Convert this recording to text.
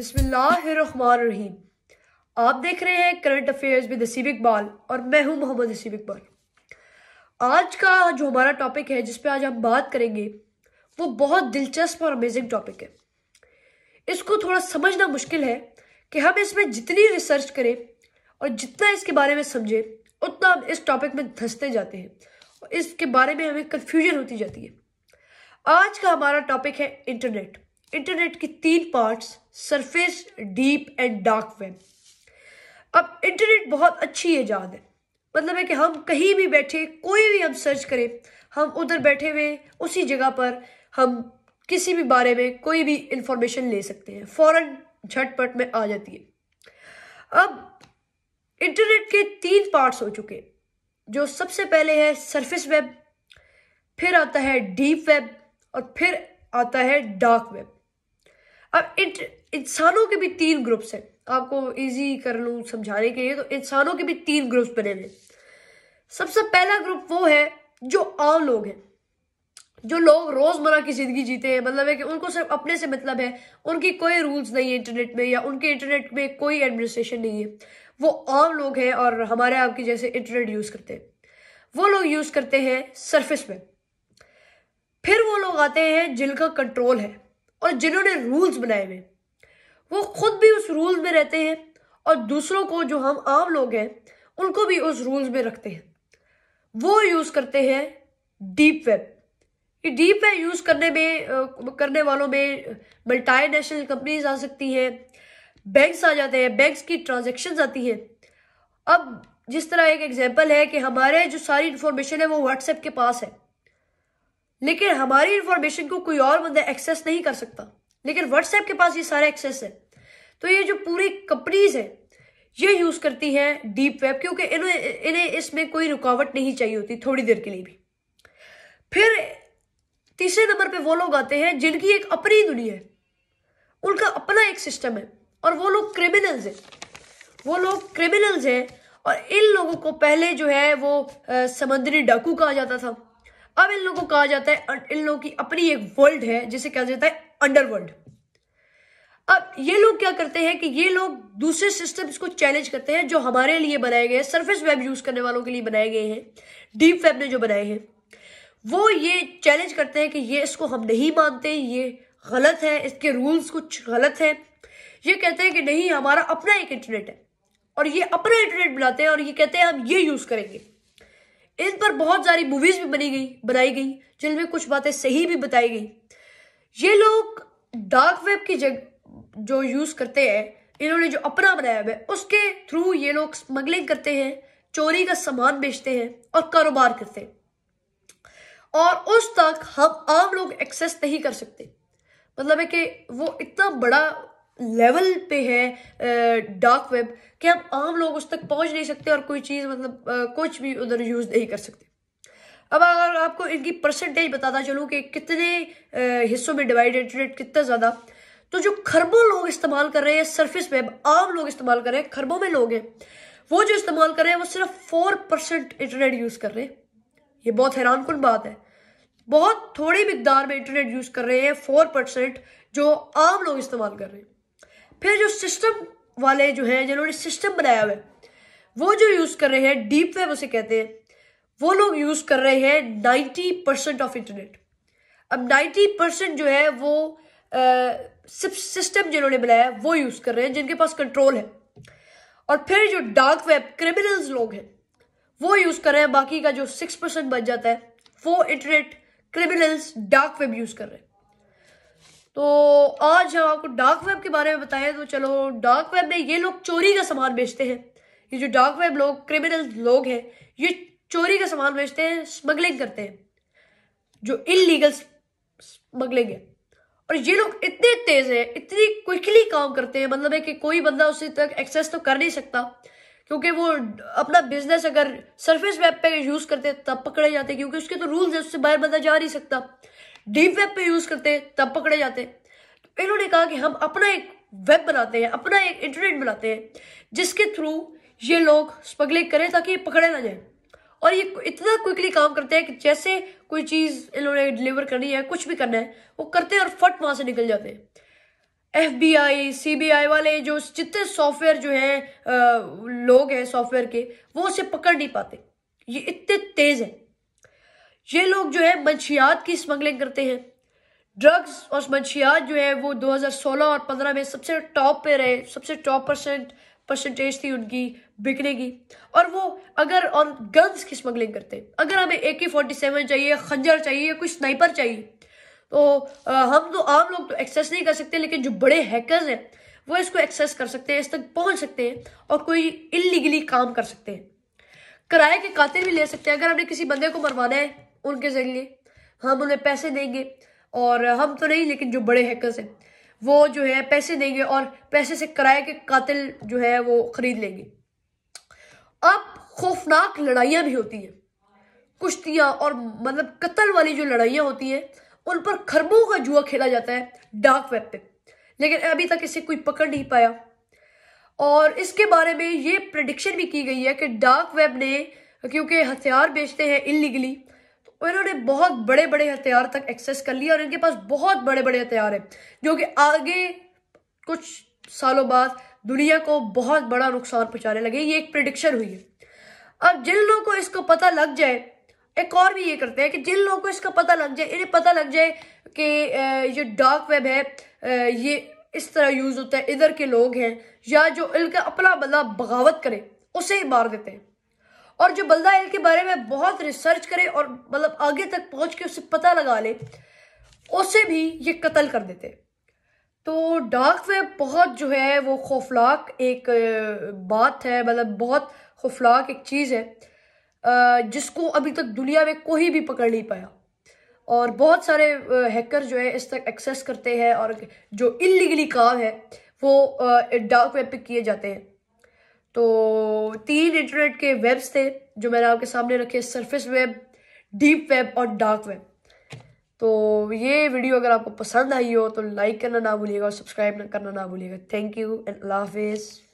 बिस्मिल्लाहिर्रहमानिर्रहीम आप देख रहे हैं करंट अफेयर्स विद नसीब इकबाल और मैं हूं मोहम्मद नसीब इकबाल आज का जो हमारा टॉपिक है जिस पे आज हम बात करेंगे वो बहुत दिलचस्प और अमेजिंग टॉपिक है इसको थोड़ा समझना मुश्किल है कि हम इसमें जितनी रिसर्च करें और जितना इसके बारे में समझें उतना हम इस टॉपिक में धंसते जाते हैं और इसके बारे में हमें कन्फ्यूजन होती जाती है आज का हमारा टॉपिक है इंटरनेट इंटरनेट के तीन parts surface deep and dark web अब इंटरनेट बहुत अच्छी ईजाद है मतलब है कि हम कहीं भी बैठे कोई भी हम सर्च करें हम उधर बैठे हुए उसी जगह पर हम किसी भी बारे में कोई भी इंफॉर्मेशन ले सकते हैं फ़ौर झटपट में आ जाती है अब इंटरनेट के तीन पार्ट्स हो चुके हैं जो सबसे पहले है सरफेस वेब फिर आता है डीप वेब और फिर आता है डार्क वेब अब इंसानों के भी तीन ग्रुप्स हैं आपको इजी कर लूँ समझाने के लिए तो इंसानों के भी तीन ग्रुप्स बने हुए सबसे पहला ग्रुप वो है जो आम लोग हैं जो लोग रोज़मर्रा की ज़िंदगी जीते हैं मतलब है कि उनको सिर्फ अपने से मतलब है उनकी कोई रूल्स नहीं है इंटरनेट में या उनके इंटरनेट में कोई एडमिनिस्ट्रेशन नहीं है वो आम लोग हैं और हमारे आपके जैसे इंटरनेट यूज़ करते हैं वो लोग यूज़ करते हैं सरफेस में फिर वो लोग आते हैं जिनका कंट्रोल है और जिन्होंने रूल्स बनाए हुए वो खुद भी उस रूल्स में रहते हैं और दूसरों को जो हम आम लोग हैं उनको भी उस रूल्स में रखते हैं वो यूज़ करते हैं डीप वेब ये डीप वेब यूज़ करने में करने वालों में मल्टाई नेशनल कंपनीज आ सकती हैं बैंक्स आ जाते हैं बैंक्स की ट्रांजेक्शन आती हैं अब जिस तरह एक एग्जाम्पल है कि हमारे जो सारी इन्फॉर्मेशन है वो व्हाट्सएप के पास है लेकिन हमारी इंफॉर्मेशन को कोई और बंदा एक्सेस नहीं कर सकता लेकिन व्हाट्सएप के पास ये सारे एक्सेस है तो ये जो पूरी कंपनीज है ये यूज करती है डीप वेब क्योंकि इन्हें इन्हें इसमें कोई रुकावट नहीं चाहिए होती थोड़ी देर के लिए भी फिर तीसरे नंबर पे वो लोग आते हैं जिनकी एक अपनी दुनिया है उनका अपना एक सिस्टम है और वो लोग क्रिमिनल्स हैं वो लोग क्रिमिनल्स हैं और इन लोगों को पहले जो है वो समंदरी डाकू कहा जाता था अब इन लोगों को कहा जाता है इन लोगों की अपनी एक वर्ल्ड है जिसे कहा जाता है अंडरवर्ल्ड अब ये लोग क्या करते हैं कि ये लोग दूसरे सिस्टम्स को चैलेंज करते हैं जो हमारे लिए बनाए गए हैं सरफेस वेब यूज करने वालों के लिए बनाए गए हैं डीप वेब ने जो बनाए हैं वो ये चैलेंज करते हैं कि ये इसको हम नहीं मानते ये गलत है इसके रूल्स कुछ गलत है ये कहते हैं कि नहीं हमारा अपना एक इंटरनेट है और ये अपना इंटरनेट बनाते हैं और ये कहते हैं हम ये यूज करेंगे इन पर बहुत सारी मूवीज भी बनी गई बनाई गई जिनमें कुछ बातें सही भी बताई गई ये लोग डार्क वेब की जग जो यूज करते हैं इन्होंने जो अपना बनाया है उसके थ्रू ये लोग स्मगलिंग करते हैं चोरी का सामान बेचते हैं और कारोबार करते हैं और उस तक हम आम लोग एक्सेस नहीं कर सकते मतलब है कि वो इतना बड़ा लेवल पे है डार्क वेब कि हम आम लोग उस तक पहुंच नहीं सकते और कोई चीज़ मतलब कुछ भी उधर यूज़ नहीं कर सकते अब अगर आपको इनकी परसेंटेज बताता चलूँ कि कितने हिस्सों में डिवाइड इंटरनेट कितना ज़्यादा तो जो खरबों लोग इस्तेमाल कर रहे हैं सरफेस वेब आम लोग इस्तेमाल कर रहे हैं खरबों में लोग हैं वो जो इस्तेमाल कर रहे हैं वो सिर्फ फोर परसेंट इंटरनेट यूज़ कर रहे हैं ये बहुत हैरान कन बात है बहुत थोड़ी मकदार में इंटरनेट यूज़ कर रहे हैं फोर परसेंट जो आम लोग इस्तेमाल कर रहे हैं फिर जो सिस्टम वाले जो हैं जिन्होंने सिस्टम बनाया हुआ है वो जो यूज़ कर रहे हैं डीप वेब उसे कहते हैं वो लोग यूज़ कर रहे हैं नाइन्टी परसेंट ऑफ इंटरनेट अब नाइन्टी परसेंट जो है वो सिर्फ सिस्टम जिन्होंने बनाया है वो यूज़ कर रहे हैं जिनके पास कंट्रोल है और फिर जो डार्क वेब क्रिमिनल्स लोग हैं वो यूज़ कर रहे हैं बाकी का जो सिक्स परसेंट बच जाता है वो internet criminals dark web use कर रहे हैं तो आज हम आपको डार्क वेब के बारे में बताएं तो चलो डार्क वेब में ये लोग चोरी का सामान बेचते हैं ये जो डार्क वेब लोग क्रिमिनल लोग हैं ये चोरी का सामान बेचते हैं स्मगलिंग करते हैं जो इलीगल स्मगलिंग है और ये लोग इतने तेज हैं इतनी क्विकली काम करते हैं मतलब है कि कोई बंदा उसे तक एक्सेस तो कर नहीं सकता क्योंकि वो अपना बिजनेस अगर सरफेस वेब पे यूज करते तब पकड़े जाते क्योंकि उसके तो रूल्स है उससे बाहर बंदा जा नहीं सकता डीप वेब पे यूज करते हैं तब पकड़े जाते हैं तो इन्होंने कहा कि हम अपना एक वेब बनाते हैं अपना एक इंटरनेट बनाते हैं जिसके थ्रू ये लोग स्मगलिंग करें ताकि ये पकड़े ना जाए और ये इतना क्विकली काम करते हैं कि जैसे कोई चीज़ इन्होंने डिलीवर करनी है कुछ भी करना है वो करते हैं और फट वहां से निकल जाते हैं F B I C B I वाले जो जितने सॉफ्टवेयर जो है लोग हैं सॉफ्टवेयर के वो उसे पकड़ नहीं पाते ये इतने तेज़ है ये लोग जो है मंशियात की स्मगलिंग करते हैं ड्रग्स और मंशियात जो है वो 2016 और 15 में सबसे टॉप पे रहे सबसे टॉप परसेंट परसेंटेज थी उनकी बिकने की और वो अगर और गन्स की स्मगलिंग करते हैं अगर हमें ए के फोर्टी सेवन चाहिए खंजर चाहिए कोई स्नाइपर चाहिए तो आ, हम तो आम लोग तो एक्सेस नहीं कर सकते लेकिन जो बड़े हैकर्स हैं वो इसको एक्सेस कर सकते हैं इस तक पहुंच सकते हैं और कोई इलीगली काम कर सकते हैं किराए के कातिल भी ले सकते हैं अगर हमने किसी बंदे को मरवाना है उनके ज़रिए हम उन्हें पैसे देंगे और हम तो नहीं लेकिन जो बड़े हैकर्स हैं वो जो है पैसे देंगे और पैसे से किराए के कातिल जो है वो ख़रीद लेंगे अब खौफनाक लड़ाइयाँ भी होती हैं कुश्तियाँ और मतलब कत्ल वाली जो लड़ाइयाँ होती हैं उन पर खरबों का जुआ खेला जाता है डार्क वेब पे लेकिन अभी तक इसे कोई पकड़ नहीं पाया और इसके बारे में ये प्रडिक्शन भी की गई है कि डार्क वेब ने क्योंकि हथियार बेचते हैं इलीगली इन्होंने बहुत बड़े बड़े हथियार तक एक्सेस कर लिया और इनके पास बहुत बड़े बड़े हथियार हैं जो कि आगे कुछ सालों बाद दुनिया को बहुत बड़ा नुकसान पहुंचाने लगे ये एक प्रडिक्शन हुई है अब जिन लोगों को इसको पता लग जाए एक और भी ये करते हैं कि जिन लोगों को इसका पता लग जाए इन्हें पता लग जाए कि ये डार्क वेब है ये इस तरह यूज होता है इधर के लोग हैं या जो इनका अपना बदला बगावत करे उसे ही मार देते हैं और जो बल्दा हिल के बारे में बहुत रिसर्च करे और मतलब आगे तक पहुंच के उसे पता लगा ले उसे भी ये कत्ल कर देते तो डार्क वेब बहुत जो है वो खौफनाक एक बात है मतलब बहुत खौफनाक एक चीज़ है जिसको अभी तक दुनिया में कोई भी पकड़ नहीं पाया और बहुत सारे हैकर जो है इस तक एक्सेस करते हैं और जो इलीगली काम है वो डार्क वेब पे किए जाते हैं तो तीन इंटरनेट के वेब्स थे जो मैंने आपके सामने रखे सरफेस वेब डीप वेब और डार्क वेब तो ये वीडियो अगर आपको पसंद आई हो तो लाइक करना ना भूलिएगा और सब्सक्राइब करना ना भूलिएगा थैंक यू एंड अल्लाह हाफिज़